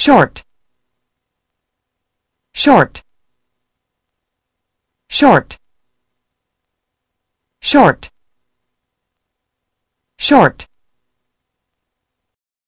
short short short short short